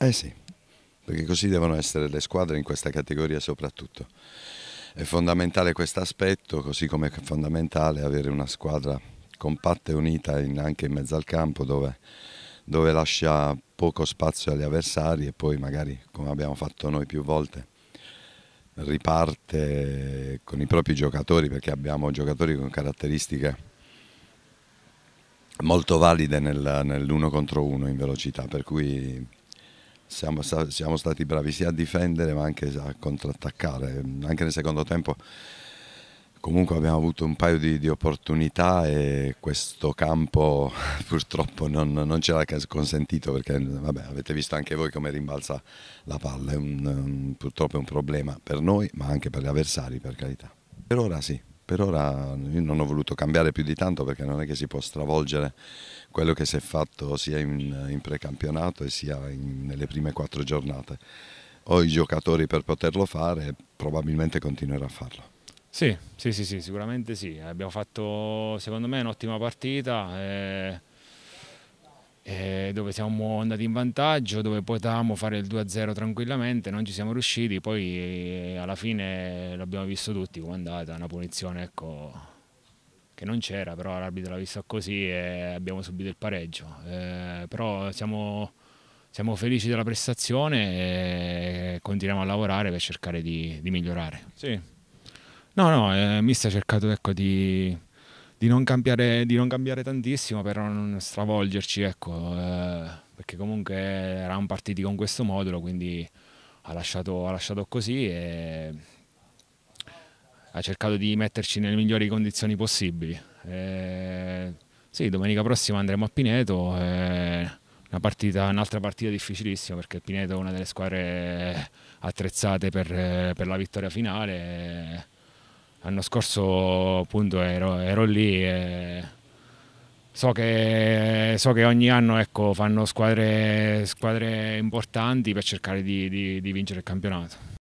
Eh sì, perché così devono essere le squadre in questa categoria soprattutto. È fondamentale questo aspetto, così come è fondamentale avere una squadra compatta e unita in, anche in mezzo al campo dove, dove lascia poco spazio agli avversari e poi magari, come abbiamo fatto noi più volte, riparte con i propri giocatori perché abbiamo giocatori con caratteristiche molto valide nel, nell'uno contro uno in velocità, per cui siamo, siamo, stati bravi sia a difendere ma anche a contrattaccare. Anche nel secondo tempo comunque abbiamo avuto un paio di, di opportunità e questo campo purtroppo non, non ce l'ha consentito perché vabbè, avete visto anche voi come rimbalza la palla, è un, purtroppo è un problema per noi ma anche per gli avversari per carità. Per ora sì per ora io non ho voluto cambiare più di tanto perché non è che si può stravolgere quello che si è fatto sia in, in precampionato e sia in, nelle prime quattro giornate. Ho i giocatori per poterlo fare e probabilmente continuerò a farlo. Sì, sì, sì, sì sicuramente sì. Abbiamo fatto secondo me un'ottima partita. E eh, eh, dove siamo andati in vantaggio, dove potevamo fare il 2-0 tranquillamente, non ci siamo riusciti, poi eh, alla fine l'abbiamo visto tutti come è andata, una punizione ecco, che non c'era, però l'arbitro l'ha vista così e abbiamo subito il pareggio. Eh, però siamo, siamo, felici della prestazione e continuiamo a lavorare per cercare di, di migliorare. Sì. No, no, eh, mi sta cercando ecco, di di, non cambiare, di, non cambiare, tantissimo per non stravolgerci, ecco, eh, perché comunque eravamo partiti con questo modulo, quindi ha lasciato, ha lasciato così e ha cercato di metterci nelle migliori condizioni possibili. Eh, sì, domenica prossima andremo a Pineto. Eh, un'altra partita, partita difficilissima perché Pineto è una delle squadre attrezzate per, per la vittoria finale. L'anno scorso appunto ero, ero lì e so che, so che ogni anno ecco, fanno squadre, squadre importanti per cercare di, di, di vincere il campionato.